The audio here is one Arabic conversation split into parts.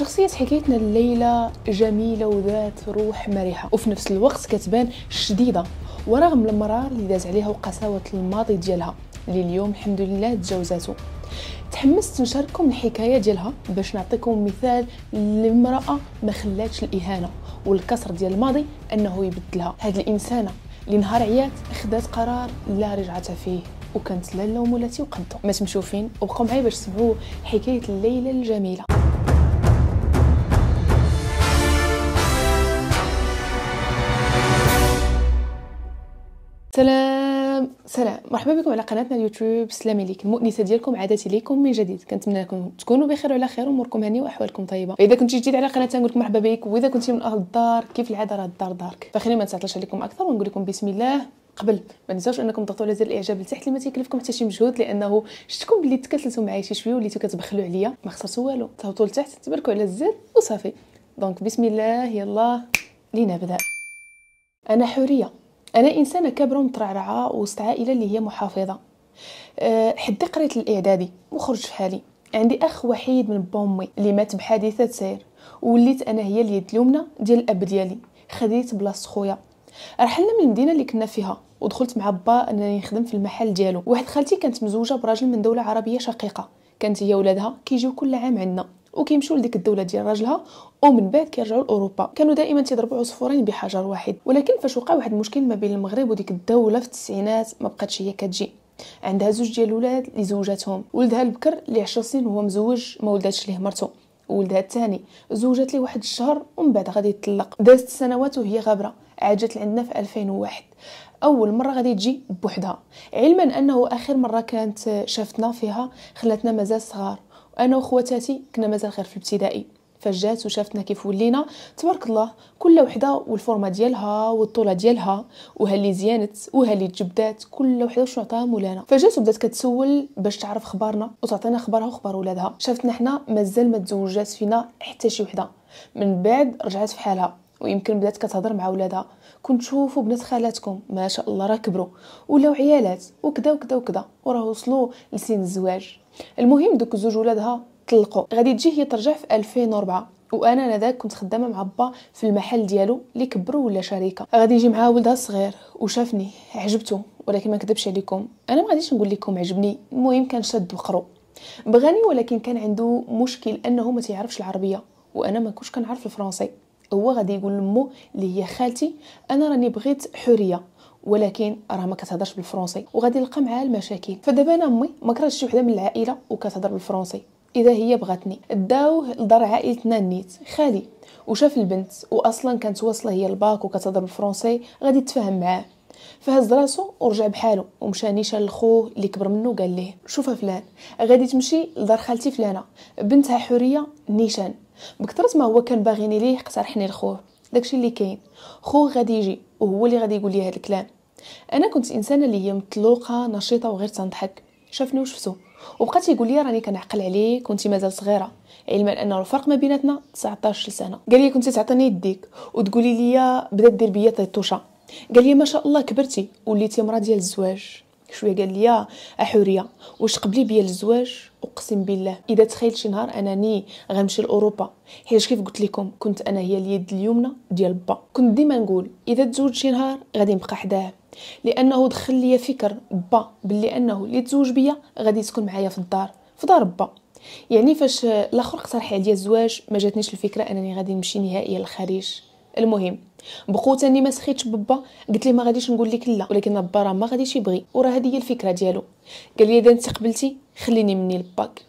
شخصية حكايتنا الليلة جميلة وذات روح مرحة وفي نفس الوقت كتبان شديدة ورغم المرار اللي داز عليها وقساوة الماضي ديالها اللي اليوم الحمد لله تجاوزاته تحمست نشارككم الحكايه ديالها باش نعطيكم مثال لمرأة ما خلاتش الاهانه والكسر ديال الماضي انه يبدلها هاد الانسانه اللي نهار عيات خدات قرار لا رجعه فيه وكانت لا اللوم ولا تيوقدو ما تمشوا فين وبقاو معايا باش تسمعوا حكايه الليله الجميله سلام سلام مرحبا بكم على قناتنا اليوتيوب سلام عليك المؤنسه ديالكم عادتي ليكم من جديد كنتمنى لكم تكونوا بخير وعلى خير واموركم هانيه واحوالكم طيبه اذا كنتي جديد على قناتنا نقول لكم مرحبا بك واذا كنتي من اهل الدار كيف العاده راه الدار دارك فخلينا ما نتعطلش عليكم اكثر ونقول لكم بسم الله قبل ما ننساوش انكم تضغطوا على زر الاعجاب لتحت اللي ما تيكلفكم حتى شي مجهود لانه شفتكم بلي تكتلتوا معايا شي شويه وليتوا كتبخلوا عليا ما خسرتوا والو تهبطوا لتحت تبركوا على الزر وصافي دونك بسم الله يلا لنبدا انا حوريه انا انسانه كابره ومترعرعه وسط عائله اللي هي محافظه أه حدي قريت الاعدادي وخرج في حالي عندي اخ وحيد من بومي اللي مات بحادثه سير وليت انا هي اليد اليمنى ديال الاب ديالي خديت بلاصه خويا رحلنا من المدينه اللي كنا فيها ودخلت مع با انني نخدم في المحل ديالو واحد خالتي كانت مزوجه براجل من دوله عربيه شقيقه كانت هي ولادها كيجيو كل عام عندنا وكيمشيو لديك الدوله ديال راجلها ومن بعد كيرجعوا لاوروبا كانوا دائما تضربوا عصفورين بحجر واحد ولكن فاش وقع واحد المشكل ما بين المغرب وديك الدوله في التسعينات ما بقاتش هي كتجي عندها زوج ديال الولاد اللي زوجاتهم ولدها البكر اللي 10 سنين هو مزوج ما ولداتش ليه مرته ولدها الثاني زوجات ليه واحد الشهر ومن بعد غادي يطلق دازت سنوات وهي غابره عاجت عندنا لعندنا في 2001 اول مره غادي تجي بوحدها علما انه اخر مره كانت شافتنا فيها خلاتنا مازال صغار وانا وخواتاتي كنا مازال غير في الابتدائي فجات وشافتنا كيف ولينا تبارك الله كل وحده والفورما ديالها والطوله ديالها وها اللي زيانت وها اللي تجبدات كل وحده شنو عطاها مولانا فجات وبدات كتسول باش تعرف خبارنا وتعطينا خبارها وخبار ولادها شافتنا حنا مازال ما تزوجات فينا حتى شي وحده من بعد رجعت في حالها ويمكن بدات كتهضر مع ولادها كنت شوفوا بنات خالاتكم ما شاء الله راه كبروا ولاو عيالات وكذا وكذا وكذا وراه وصلوا لسن الزواج المهم دوك زوج ولادها طلقوا غادي تجي هي ترجع في 2004 وانا انا كنت خدامه مع با في المحل ديالو اللي كبروا ولا شركه غادي يجي معاه ولدها الصغير وشافني عجبته ولكن ما كذبش عليكم انا ما غاديش نقول لكم عجبني المهم كان شاد وقرو بغاني ولكن كان عنده مشكل انه ما تيعرفش العربيه وانا ما كنتش كنعرف الفرنسي هو غادي يقول لمو اللي هي خالتي انا راني بغيت حريه ولكن راه ما كتهضرش بالفرنسي وغادي نلقى معها المشاكل فدابا انا امي ما كرهتش شي وحده من العائله وكتهضر بالفرنسي اذا هي بغاتني داوه لدار عائلتنا نيت خالي وشاف البنت واصلا كانت واصله هي الباك وكتهضر بالفرنسي غادي تفهم معاه فهز راسو ورجع بحالو ومشى نيشان لخوه اللي كبر منه قال ليه شوف فلان غادي تمشي لدار خالتي فلانه بنتها حوريه نيشان بكثرة ما هو كان باغيني ليه اقترحني لخوه داكشي اللي كاين خوه غادي يجي وهو اللي غادي يقول لي هذا الكلام انا كنت انسانه اللي هي مطلوقه نشيطه وغير تنضحك شافني وشفتو وبقى تيقول لي راني كنعقل عليك وانت مازال صغيره علما انه الفرق ما بيناتنا 19 سنه قال لي كنتي تعطيني يديك وتقولي لي بدا دير بيا طيطوشه قال لي ما شاء الله كبرتي وليتي مرا ديال الزواج شويه قال لي احوريه واش قبلي بيا الزواج اقسم بالله اذا تخيلت شي نهار انني غنمشي لاوروبا حيت كيف قلت لكم كنت انا هي اليد اليمنى ديال با كنت ديما نقول اذا تزوج شي نهار غادي نبقى حداه لانه دخل لي فكر با بلي انه اللي تزوج بيا غادي تكون معايا في الدار في دار با يعني فاش الاخر اقترح عليا الزواج ما جاتنيش الفكره انني غادي نمشي نهائيا للخارج المهم بقوت اني ما سخيتش ببا قلت لي ما غاديش نقول لك لا ولكن با راه ما غاديش يبغي وراه هذه هي الفكره ديالو قال لي اذا انت قبلتي خليني مني لباك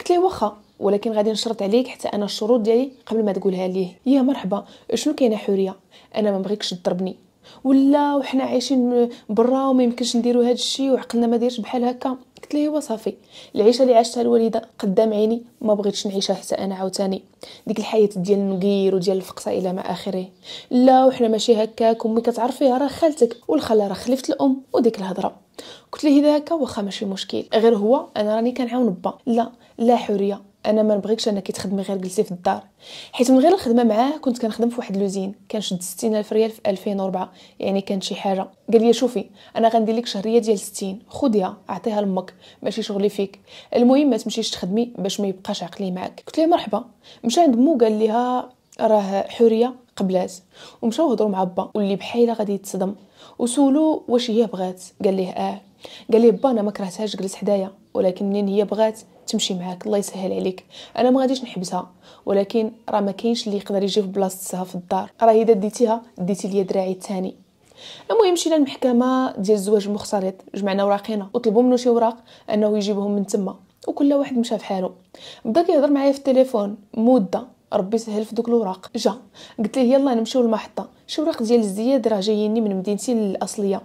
قلت لي واخا ولكن غادي نشرط عليك حتى انا الشروط ديالي قبل ما تقولها ليه يا مرحبا شنو كاينه حوريه انا ما بغيكش تضربني ولا وحنا عايشين برا وما يمكنش نديرو هذا الشيء وعقلنا ما دايرش بحال هكا قلت ليه هو صافي العيشه اللي عاشتها الوالده قدام عيني ما بغيتش نعيشها حتى انا عاوتاني ديك الحياه ديال النقير وديال الفقصه الى ما اخره لا وحنا ماشي هكاك امي كتعرفيها راه خالتك والخاله راه خلفت الام وديك الهضره قلت ليه هذا هكا واخا ماشي مشكل غير هو انا راني كنعاون با لا لا حريه انا ما نبغيكش انك تخدمي غير جلسي في الدار حيت من غير الخدمه معاه كنت كنخدم في واحد لوزين كنشد 60000 ريال في 2004 يعني كانت شي حاجه قال لي شوفي انا غندير لك شهريه ديال 60 خديها اعطيها لامك ماشي شغلي فيك المهم ما تمشيش تخدمي باش ما يبقاش عقلي معاك قلت ليه مرحبا مشى عند مو قال ليها راه حوريه قبلات ومشاو هضروا مع با واللي بحاله غادي يتصدم وسولو واش هي بغات قال ليه اه قال ليه با انا ما كرهتهاش جلس حدايا ولكن منين هي بغات تمشي معاك الله يسهل عليك انا ما غاديش نحبسها ولكن راه ما كاينش اللي يقدر يجي في بلاصتها في الدار راه اذا ديتيها ديتي ليا دراعي الثاني المهم شينا المحكمه ديال الزواج المختلط جمعنا اوراقنا وطلبوا منه شي اوراق انه يجيبهم من تما وكل واحد مشى في حاله بدا كيهضر معايا في التليفون مده ربي سهل في دوك الوراق جا قلت ليه يلا نمشيو للمحطه شي وراق ديال الزياد راه جاييني من مدينتي الاصليه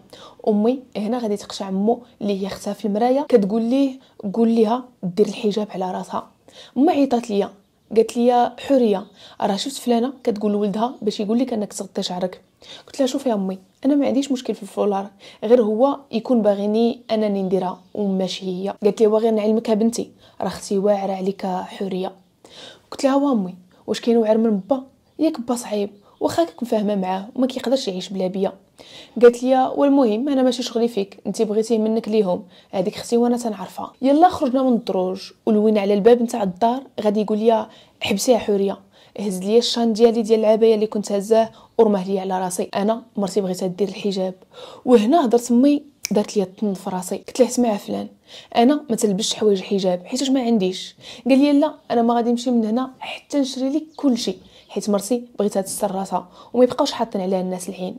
امي هنا غادي تقشع مو اللي هي اختها في المرايه كتقول ليه قول ليها دير الحجاب على راسها ما عيطات ليا قالت لي حريه راه شفت فلانه كتقول لولدها باش يقول لك انك تغطي شعرك قلت لها شوفي امي انا ما عنديش مشكل في الفولار غير هو يكون باغيني انني نديرها وماشي هي قالت لي هو غير نعلمك بنتي راه اختي واعره عليك حريه قلت لها وامي واش كاين وعر من با ياك با صعيب واخا كنت فاهمه معاه وما كيقدرش يعيش بلا بيا قالت لي والمهم انا ماشي شغلي فيك انت بغيتيه منك ليهم هذيك اختي وانا تنعرفها يلا خرجنا من الدروج ولوين على الباب نتاع الدار غادي يقول لي حبسيها حوريه هز لي الشان ديالي ديال العبايه اللي كنت هزاه ورماه لي على راسي انا مرتي بغيتها دير الحجاب وهنا هضرت امي دارت لي الطن في راسي قلت ليه اسمع فلان انا ما تلبش حوايج حجاب حيت ما عنديش قال لي لا انا ما غادي نمشي من هنا حتى نشري لك كل شيء حيت مرسي بغيتها تستر راسها وما يبقاوش حاطين عليها الناس الحين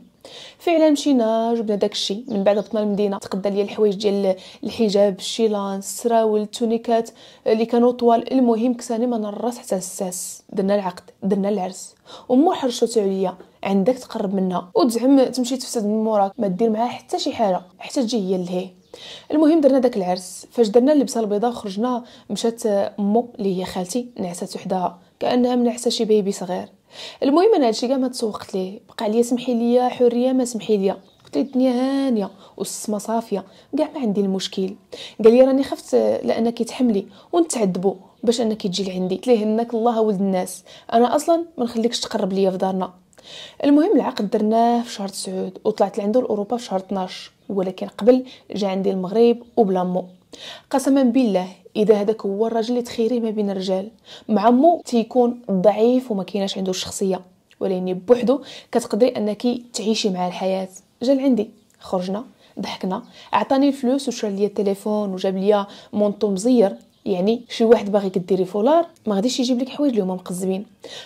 فعلا مشينا جبنا داكشي من بعد هبطنا المدينه تقدا ليا الحوايج ديال الحجاب الشيلان السراول التونيكات اللي كانوا طوال المهم كساني من الراس حتى الساس درنا العقد درنا العرس ومو حرشتو عليا عندك تقرب منها وتزعم تمشي تفسد من موراك ما دير معاها حتى شي حاجه حتى تجي هي لهيه المهم درنا داك العرس فاش درنا اللبسه البيضاء خرجنا مشات مو اللي هي خالتي نعسات وحدها كانها منعسه شي بيبي صغير المهم انا هادشي كاع ما تسوقت ليه بقى لي سمحي ليا حريه ما سمحي ليا قلت الدنيا هانيه والسما صافيه كاع ما عندي المشكل قال لي راني خفت لانك تحملي ونتعذبوا باش انك تجي لعندي قلت ليه انك الله ولد الناس انا اصلا ما نخليكش تقرب ليا في دارنا المهم العقد درناه في شهر تسعود وطلعت لعندو لاوروبا في شهر 12 ولكن قبل جا عندي المغرب مو قسما بالله اذا هذاك هو الراجل اللي تخيريه ما بين الرجال مع مو تيكون ضعيف وما كايناش عنده الشخصيه ولكن بوحدو كتقدري انك تعيشي مع الحياه جا لعندي خرجنا ضحكنا عطاني الفلوس وشرى ليا التليفون وجاب ليا مونطو مزير يعني شي واحد باغي كديري فولار ما غاديش يجيب لك حوايج اللي هما مقزبين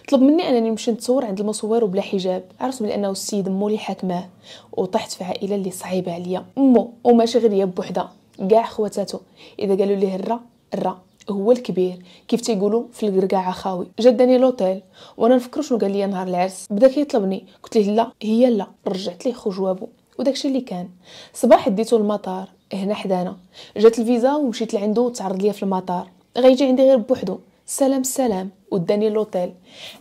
طلب مني انني نمشي نتصور عند المصور وبلا حجاب عرفت بلي انه السيد مو اللي حاكماه وطحت في عائله اللي صعيبه عليا مو وماشي غير هي بوحدها كاع خواتاتو اذا قالوا ليه هره الرا هو الكبير كيف تيقولوا في القرقعه خاوي جداني لوطيل وانا نفكر شنو قال لي نهار العرس بدا كيطلبني قلت ليه لا هي لا رجعت ليه خو جوابو وداكشي اللي كان صباح ديتو المطار هنا حدانا جات الفيزا ومشيت لعندو وتعرض ليا في المطار غيجي عندي غير بوحدو سلام سلام وداني لوطيل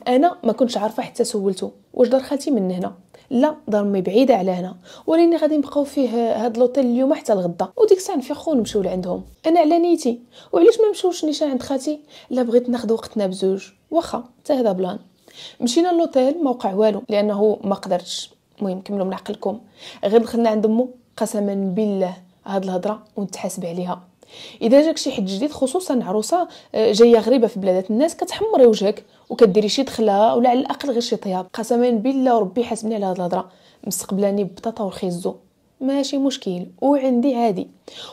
انا ما كنتش عارفه حتى سولتو واش دار خالتي من هنا لا دار مي بعيده على هنا ولاني غادي نبقاو فيه هاد لوطيل اليوم حتى لغدا وديك الساعه نفيقو ونمشيو لعندهم انا على نيتي وعلاش ما مشوش نيشان عند خاتي لا بغيت ناخذ وقتنا بزوج واخا حتى هذا بلان مشينا لوطيل ما وقع والو لانه ما قدرتش المهم كملوا من عقلكم غير دخلنا عند امه قسما بالله هاد الهضره ونتحاسب عليها اذا جاك شي حد جديد خصوصا عروسه آه، جايه غريبه في بلادات الناس كتحمري وجهك وكديري شي دخله ولا على الاقل غير شي طياب قسما بالله وربي حاسبني على هاد الهضره مستقبلاني بطاطا والخيزو ماشي مشكل وعندي عادي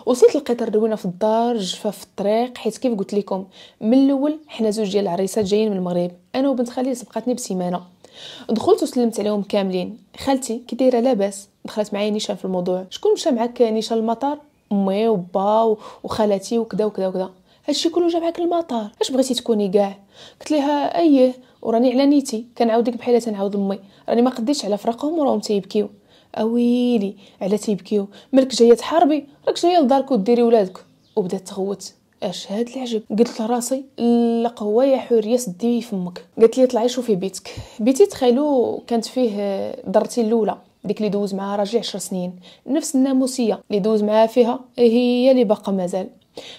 وصلت لقيت الروينه في الدار جفاف في الطريق حيت كيف قلت لكم من الاول حنا زوج ديال العريسات جايين من المغرب انا وبنت خالي سبقاتني بسيمانه دخلت وسلمت عليهم كاملين خالتي كي دايره لاباس دخلت معايا نيشان في الموضوع شكون مشى معاك نيشان المطار امي وبا وخالاتي وكذا وكذا وكذا هادشي كله جا معاك المطار اش بغيتي تكوني كاع قلت ليها اييه وراني على نيتي كنعاودك بحال تنعاود امي راني ما قديتش على فراقهم وراهم تيبكيو اويلي على تيبكيو مالك جايه تحاربي راك جايه لدارك وديري ولادك وبدات تغوت اش هاد العجب قلت لراسي لا قوه يا حوريه سدي فمك قالت لي طلعي شوفي بيتك بيتي تخيلو كانت فيه درتي الاولى ديك اللي دوز معاها راجلي عشر سنين نفس الناموسيه اللي دوز معاها فيها هي اللي باقا مازال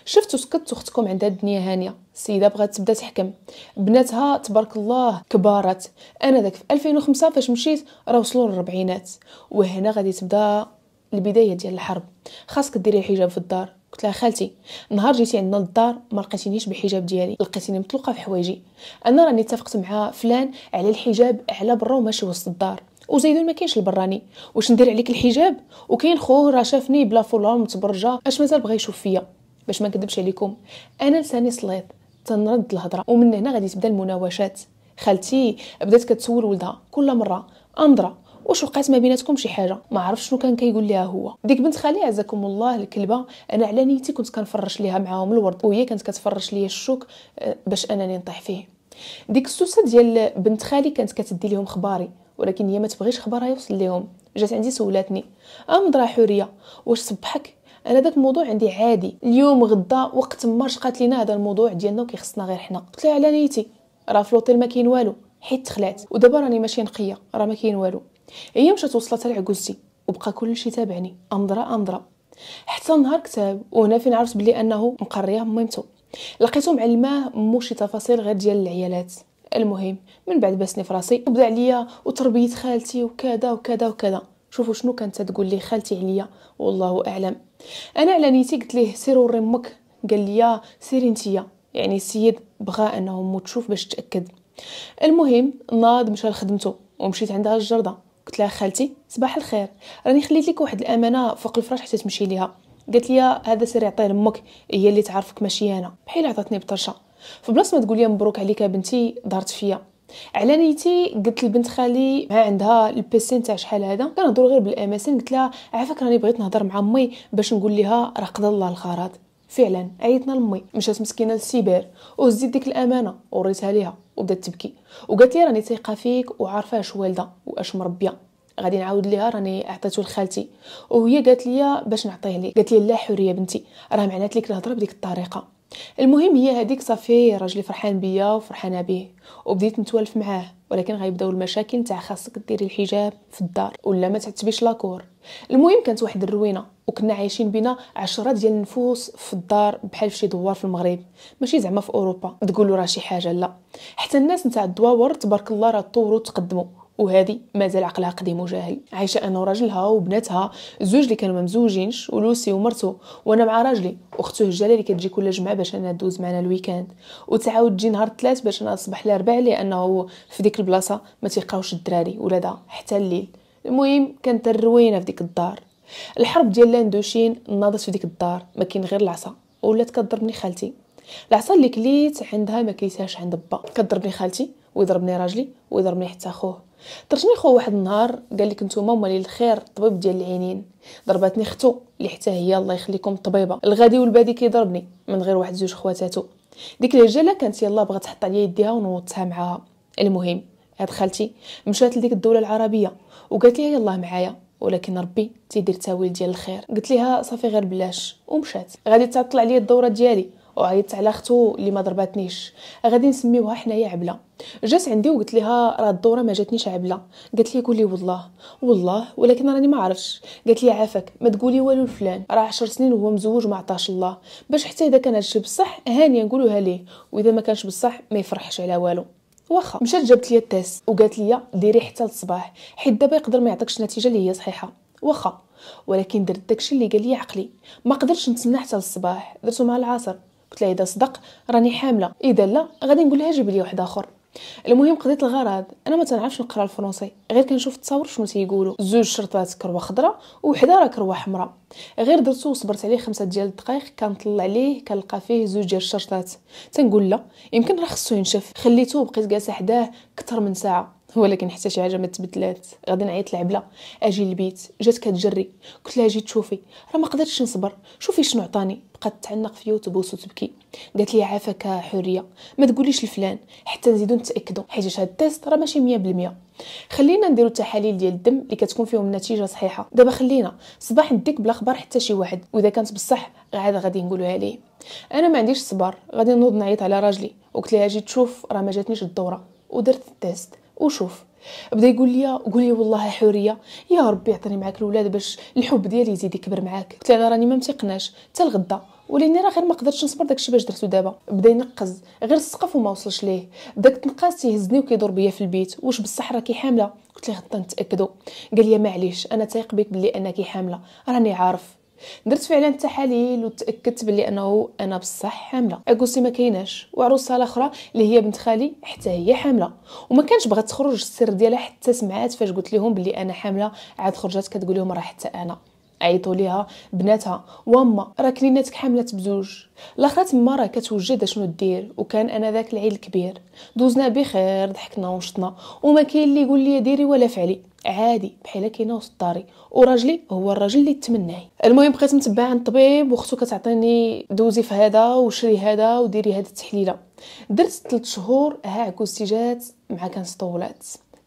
شفت وسكت اختكم عندها الدنيا هانيه السيده بغات تبدا تحكم بناتها تبارك الله كبارات انا داك في 2005 فاش مشيت راه وصلوا للربعينات وهنا غادي تبدا البدايه ديال الحرب خاصك ديري الحجاب في الدار قلت لها خالتي نهار جيتي عندنا للدار ما لقيتينيش بالحجاب ديالي لقيتيني مطلقه في حوايجي انا راني اتفقت مع فلان على الحجاب على برا وماشي وسط الدار وزيدون ما كاينش البراني واش ندير عليك الحجاب وكاين خوه راه شافني بلا فولار متبرجه اش مازال بغا يشوف فيا باش ما نكذبش عليكم انا لساني صليط تنرد الهضره ومن هنا غادي تبدا المناوشات خالتي بدات كتسول ولدها كل مره اندرا واش وقعت ما بيناتكم شي حاجه ما عرفش شنو كان كيقول ليها هو ديك بنت خالي عزكم الله الكلبه انا على نيتي كنت كنفرش ليها معاهم الورد وهي كانت كتفرش ليا الشوك آه، باش انني نطيح فيه ديك السوسه ديال بنت خالي كانت كتدي لهم خباري ولكن هي ما تبغيش خبرها يوصل ليهم جات عندي سولاتني امضرة حريه واش صبحك انا داك الموضوع عندي عادي اليوم غدا وقت ما شقات لينا هذا الموضوع ديالنا وكيخصنا غير حنا قلت لها على نيتي راه في لوطيل ما كاين والو حيت تخلعت ودابا راني ماشي نقيه راه ما كاين والو هي مشات وصلت لعكوزتي وبقى كلشي تابعني امضرة امضرة حتى نهار كتاب وهنا فين عرفت بلي انه مقريه ميمتو لقيتو معلماه مو شي تفاصيل غير ديال العيالات المهم من بعد بسني في راسي وبدا عليا وتربيت خالتي وكذا وكذا وكذا شوفوا شنو كانت تقول لي خالتي عليا والله اعلم انا على نيتي قلت ليه سير وري امك قال لي سيري نتيا يعني السيد بغى انه مو تشوف باش تاكد المهم ناض مشى لخدمته ومشيت عندها الجرده قلت لها خالتي صباح الخير راني خليت لك واحد الامانه فوق الفراش حتى تمشي ليها قالت لي هذا سير يعطيه لامك هي اللي تعرفك ماشي انا بحال عطاتني بطرشه فبلاص ما تقول لي مبروك عليك يا بنتي دارت فيا نيتي قلت لبنت خالي ما عندها البيسين تاع شحال هذا كنهضروا غير بالاماسن قلت لها عافاك راني بغيت نهضر مع امي باش نقول لها راه قضى الله الخراط فعلا عيطنا لامي مشات مسكينه للسيبر وهزيت ديك الامانه وريتها ليها وبدات تبكي وقالت لي راني ثيقه فيك وعارفه اش والده واش مربيه غادي نعاود ليها راني عطيته لخالتي وهي قالت لي باش نعطيه ليك قالت لي لا حوريه بنتي راه معنات ليك الهضره بديك الطريقه المهم هي هذيك صافي راجلي فرحان بيا وفرحانه به وبديت نتوالف معاه ولكن غيبداو المشاكل تاع خاصك ديري الحجاب في الدار ولا ما تعتبيش لاكور المهم كانت واحد الروينه وكنا عايشين بينا عشرة ديال النفوس في الدار بحال في شي دوار في المغرب ماشي زعما في اوروبا تقولوا راه شي حاجه لا حتى الناس نتاع الدواور تبارك الله راه طوروا تقدموا وهذه مازال عقلها قديم وجاهل عايشه انا وراجلها وبناتها زوج اللي كانوا ممزوجينش ولوسي ومرته وانا مع راجلي اخته الجالة اللي كتجي كل جمعه باش انا دوز معنا الويكاند وتعاود تجي نهار ثلاث باش انا اصبح لأربع لانه في ديك البلاصه ما تيقاوش الدراري ولادها حتى الليل المهم كانت الروينه في ديك الدار الحرب ديال لاندوشين ناضت في ديك الدار ما كاين غير العصا ولات كضربني خالتي العصا اللي كليت عندها ما كليتهاش عند با كضربني خالتي ويضربني راجلي ويضربني حتى خوه درتني خو واحد النهار قال لي كنتوما مالي الخير طبيب ديال العينين ضرباتني ختو اللي حتى هي الله يخليكم طبيبه الغادي والبادي كيضربني من غير واحد زوج خواتاتو ديك الرجاله كانت يلا بغات تحط عليا يديها ونوضتها معاها المهم هاد خالتي مشات لديك الدوله العربيه وقالت لي يلاه معايا ولكن ربي تيدير تاويل ديال الخير قلت لها صافي غير بلاش ومشات غادي تعطل عليا الدوره ديالي وعيطت على اختو اللي ما ضرباتنيش غادي نسميوها حنايا عبله جات عندي وقلت لها راه الدوره ما جاتنيش عبله قالت لي قولي والله والله ولكن راني ما عرفتش قالت لي عافاك ما تقولي والو لفلان راه 10 سنين وهو مزوج ما عطاش الله باش حتى اذا كان هادشي بصح هانيه نقولوها ليه واذا ما كانش بصح ما يفرحش على والو واخا مشات جابت لي التيست وقالت لي ديري حتى للصباح حيت دابا يقدر ما يعطيكش النتيجه اللي هي صحيحه واخا ولكن درت داكشي اللي قال لي عقلي ما قدرتش نتسنى حتى للصباح درتو مع العصر قلت لها اذا صدق راني حامله اذا لا غادي نقول لها جيب لي واحد اخر المهم قضيت الغرض انا ما تنعرفش نقرا الفرنسي غير كنشوف التصاور شنو تيقولوا زوج شرطات كروه خضراء وحده راه كروه حمراء غير درتو وصبرت عليه خمسة ديال الدقائق كنطلع عليه كنلقى فيه زوج ديال الشرطات تنقول لا يمكن راه خصو ينشف خليته وبقيت جالسه حداه اكثر من ساعه ولكن حتى شي حاجه ما تبدلات غادي نعيط لعبله اجي البيت جات كتجري قلت لها اجي تشوفي راه ما قدرتش نصبر شوفي شنو عطاني بقات تعنق في يوتيوب وتبكي قالت لي عافاك حريه ما تقوليش لفلان حتى نزيدو نتاكدوا حيت هاد التيست راه ماشي 100% خلينا نديرو التحاليل ديال الدم اللي كتكون فيهم النتيجه صحيحه دابا خلينا صباح نديك بلا خبر حتى شي واحد واذا كانت بصح عاد غادي نقولوها ليه انا ما عنديش صبر غادي نوض نعيط على راجلي وقلت لها اجي تشوف راه ما جاتنيش الدوره ودرت التيست وشوف بدا يقول لي قولي والله حوريه يا ربي عطيني معاك الاولاد باش الحب ديالي يزيد يكبر معاك قلت انا راني ما متقناش حتى الغدا وليني راه غير ما قدرتش نصبر داكشي باش درتو دابا بدا ينقز غير السقف وما وصلش ليه بداك التنقاس تيهزني وكيدور بيا في البيت واش بصح راكي حامله قلت ليه غدا نتاكدوا قال لي معليش انا تايق بك بلي انك حامله راني عارف درت فعلا التحاليل وتاكدت بلي انه انا بصح حامله اغوسي ما كايناش وعروسه الاخرى اللي هي بنت خالي حتى هي حامله وما كانش بغات تخرج السر ديالها حتى سمعات فاش قلت لهم بلي انا حامله عاد خرجت كتقول لهم راه حتى انا عيطوا ليها بناتها واما راه كليناتك حاملات بزوج الاخرى تما راه كتوجد شنو دير وكان انا ذاك العيل الكبير دوزنا بخير ضحكنا ونشطنا وما كاين اللي يقول لي ديري ولا فعلي عادي بحال كاينه وسط داري وراجلي هو الراجل اللي تمناه المهم بقيت متبعه عند الطبيب وختو كتعطيني دوزي في هذا وشري هذا وديري هذه التحليله درت 3 شهور ها عكوزتي جات مع طولات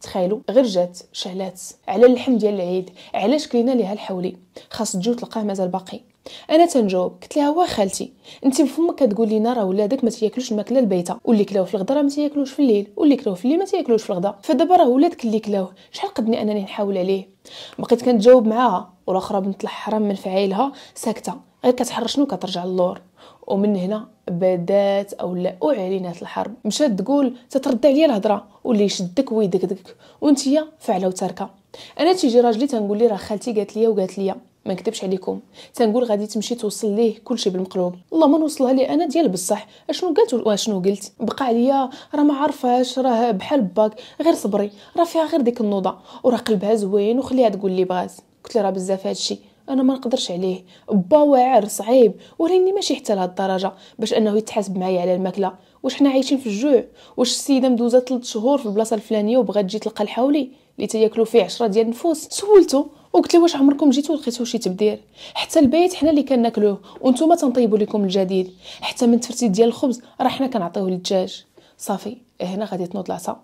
تخيلوا غير جات شعلات على اللحم ديال العيد علاش كلينا ليها الحولي خاص تجي وتلقاه مازال باقي انا تنجاوب قلت لها وا خالتي انت بفمك كتقول لينا راه ولادك ما تياكلوش الماكله البيته واللي كلاو في الغدره ما تياكلوش في الليل واللي كلاو في الليل ما تياكلوش في الغدا فدابا راه ولادك اللي كلاوه شحال قدني انني نحاول عليه بقيت كنتجاوب معاها والاخرى بنت الحرام من فعيلها ساكته غير كتحرشني وكترجع للور ومن هنا بدات او لا اعلنت الحرب مشات تقول تترد عليا الهضره واللي يشدك ويدكدك يا فعله وتركه انا تيجي راجلي تنقول لي راه خالتي قالت لي وقالت لي ما نكذبش عليكم تنقول غادي تمشي توصل ليه كلشي بالمقلوب الله ما نوصلها لي انا ديال بصح اشنو قالت واشنو قلت بقى عليا راه ما عرفاش راه بحال باك غير صبري راه فيها غير ديك النوضه وراه قلبها زوين وخليها تقول لي بغات قلت لي راه بزاف هادشي انا ما نقدرش عليه با واعر صعيب وريني ماشي حتى الدرجه باش انه يتحاسب معايا على الماكله واش حنا عايشين في الجوع واش السيده مدوزه 3 شهور في البلاصه الفلانيه وبغات تجي تلقى الحولي اللي تياكلوا فيه 10 ديال النفوس سولته وقلت له واش عمركم جيتو لقيتو شي تبدير حتى البيت حنا اللي كناكلوه وانتم تنطيبوا لكم الجديد حتى من تفرتي ديال الخبز راه حنا كنعطيوه للدجاج صافي هنا غادي تنوض العصا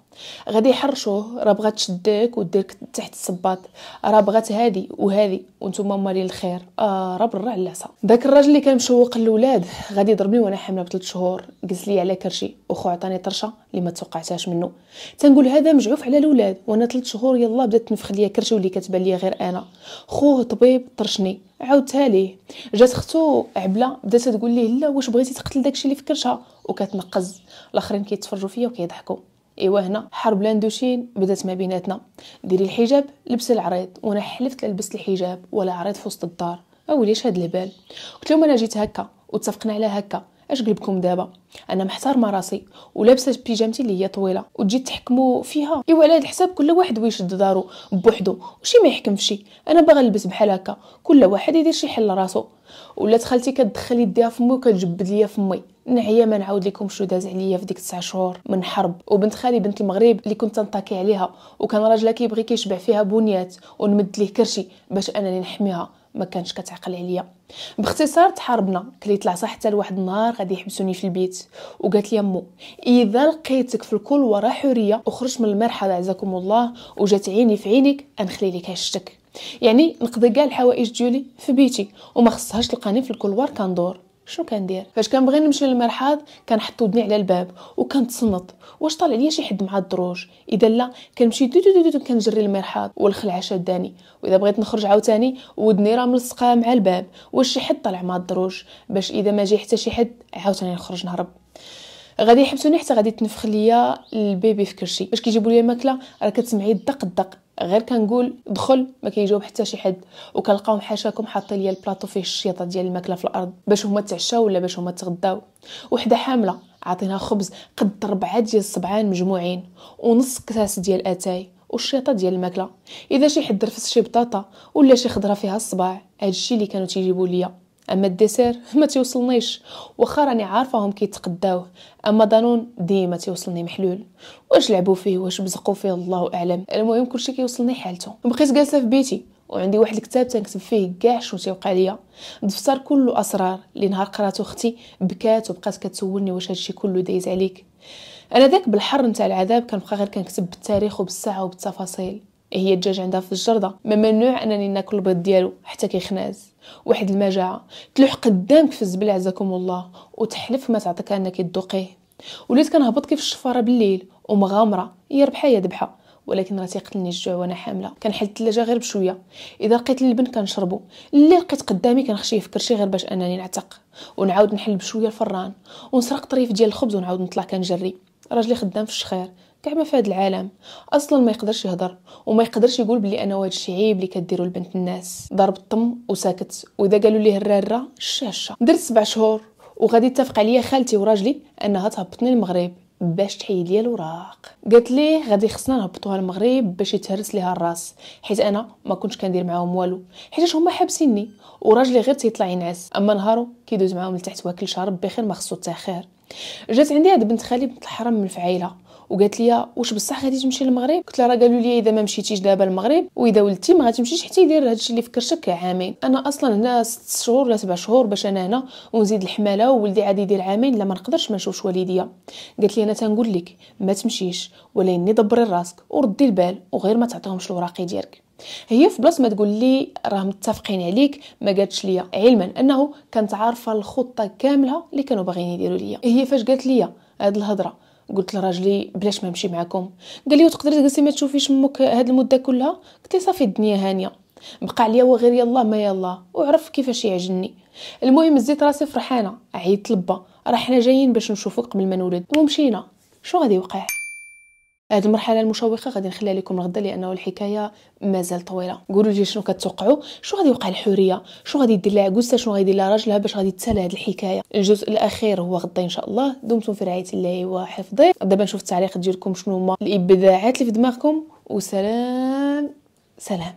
غادي يحرشوه راه بغات تشدك وديرك تحت الصباط راه بغات هادي وهادي وانتم مالين الخير آه راه برا العصا داك الراجل اللي كان مشوق للولاد غادي يضربني وانا حامله بثلاث شهور قلت لي على كرشي وخو عطاني طرشه اللي ما توقعتهاش منه تنقول هذا مجعوف على الولاد وانا ثلاث شهور يلا بدات تنفخ ليا كرشي واللي كتبان ليا غير انا خوه طبيب طرشني عاودتها ليه جات اختو عبله بدات تقول ليه لا واش بغيتي تقتل داكشي اللي في كرشها وكتنقز الاخرين كيتفرجوا فيا وكيضحكوا ايوا هنا حرب لاندوشين بدات ما بيناتنا ديري الحجاب لبسي العريض وانا حلفت لبست الحجاب ولا عريض في وسط الدار اوليش هاد الهبال قلت لهم انا جيت هكا واتفقنا على هكا اش قلبكم دابا انا محترمه راسي ولابسه بيجامتي اللي هي طويله وتجي تحكموا فيها ايوا على هذا الحساب كل واحد ويشد دارو بوحدو وشي ما يحكم فشي انا باغا نلبس بحال هكا كل واحد يدير شي حل راسو ولات خالتي كتدخل يديها فمي وكتجبد ليا فمي نعيا ما نعاود لكم شو داز عليا في ديك 9 شهور من حرب وبنت خالي بنت المغرب اللي كنت تنطاكي عليها وكان راجلها كيبغي كيشبع فيها بنيات ونمد ليه كرشي باش انني نحميها ما كانش كتعقل عليا باختصار تحاربنا كليت العصا حتى لواحد النهار غادي يحبسوني في البيت وقالت لي امو اذا لقيتك في الكل حريه وخرج من المرحله عزاكم الله وجات عيني في عينك انخلي لك عشتك يعني نقضي كاع الحوائج ديالي في بيتي وما خصهاش تلقاني في الكلوار كندور شنو كندير فاش كنبغي نمشي للمرحاض كنحط ودني على الباب وكنتصنط واش طالع ليا شي حد مع الدروج اذا لا كنمشي دو دو دو, دو كنجري المرحاض والخلعه شاداني واذا بغيت نخرج عاوتاني ودني راه ملصقه مع الباب واش شي حد طالع مع الدروج باش اذا ما جي حتى شي حد عاوتاني نخرج نهرب غادي يحبسوني حتى غادي تنفخ ليا البيبي في كرشي باش كيجيبوا لي الماكله راه كتسمعي الدق الدق غير كنقول دخل ما كيجاوب حتى شي حد وكنلقاهم حاشاكم حاطين ليا البلاطو فيه الشيطه ديال الماكله في الارض باش هما تعشاو ولا باش هما تغداو وحده حامله عاطينها خبز قد ربعه ديال الصبعان مجموعين ونص كاس ديال اتاي والشيطه ديال الماكله اذا شي حد رفس شي بطاطا ولا شي خضره فيها الصباع هادشي اللي كانوا تيجيبوا ليا اما الديسير ما توصلنيش واخا راني عارفاهم كيتقداوه اما دانون ديما تيوصلني محلول واش لعبوا فيه واش بزقوا فيه الله اعلم المهم كلشي كيوصلني حالته بقيت جالسه في بيتي وعندي واحد الكتاب تنكتب فيه كاع شنو تيوقع ليا دفتر كله اسرار اللي نهار قراتو اختي بكات وبقات كتسولني واش هادشي كله دايز عليك انا ذاك بالحر نتاع العذاب كنبقى غير كنكتب بالتاريخ وبالساعه وبالتفاصيل هي الدجاج عندها في الجرده ما ممنوع انني ناكل البيض ديالو حتى كيخناز واحد المجاعه تلوح قدامك في الزبل عزكم الله وتحلف ما تعطيك انك تذوقيه وليت كنهبط كيف الشفاره بالليل ومغامره يا ربحه يا ذبحه ولكن راه تيقتلني الجوع وانا حامله كنحل الثلاجه غير بشويه اذا لقيت اللبن كنشربو اللي لقيت قدامي كنخشيه في كرشي غير باش انني نعتق ونعاود نحل بشويه الفران ونسرق طريف ديال الخبز ونعاود نطلع كنجري راجلي خدام في الشخير كاع ما في هذا العالم اصلا ما يقدرش يهضر وما يقدرش يقول بلي انا واحد الشيء عيب اللي كديروا لبنت الناس ضرب الطم وساكت واذا قالوا ليه الراره الشاشه درت سبع شهور وغادي اتفق عليا خالتي وراجلي انها تهبطني المغرب باش تحيد ليا الوراق قالت لي غادي خصنا نهبطوها المغرب باش يتهرس ليها الراس حيت انا ما كنتش كندير معاهم والو حيت هما حابسيني وراجلي غير تيطلع ينعس اما نهارو كيدوز معاهم لتحت واكل شارب بخير ما خصو حتى خير جات عندي هاد بنت خالي بنت الحرام من الفعيله وقالت لي واش بصح غادي تمشي للمغرب قلت لها راه قالوا لي اذا ما مشيتيش دابا المغرب واذا ولدتي ما غاتمشيش حتى يدير هادشي اللي في كرشك عامين انا اصلا هنا 6 شهور ولا 7 شهور باش انا هنا ونزيد الحماله وولدي عاد يدير عامين لا ما نقدرش ما نشوفش والديا قالت لي انا تنقول لك ما تمشيش ولكن دبري راسك وردي البال وغير ما تعطيهمش الوراق ديالك هي في بلاصه ما تقول لي راه متفقين عليك ما قالتش ليا علما انه كانت عارفه الخطه كامله اللي كانوا باغيين يديروا ليا هي فاش قالت ليا هاد الهضره قلت لراجلي بلاش ما نمشي معاكم قال لي وتقدري تجلسي ما تشوفيش امك هاد المده كلها قلت لي صافي الدنيا هانيه بقى عليا وغير يلا ما يلا وعرف كيفاش يعجني المهم زيت راسي فرحانه عيطت لبا راه حنا جايين باش نشوفك قبل ما نولد ومشينا شو غادي يوقع هذه المرحله المشوقه غادي نخليها لكم غدا لانه الحكايه مازال طويله قولوا لي شنو كتوقعوا شنو غادي يوقع الحوريه شنو غادي دير لها عجوزتها شنو غادي يدير لها راجلها باش غادي تسال هذه الحكايه الجزء الاخير هو غدا ان شاء الله دمتم في رعايه الله وحفظه دابا نشوف التعليق ديالكم شنو هما الابداعات اللي في دماغكم وسلام سلام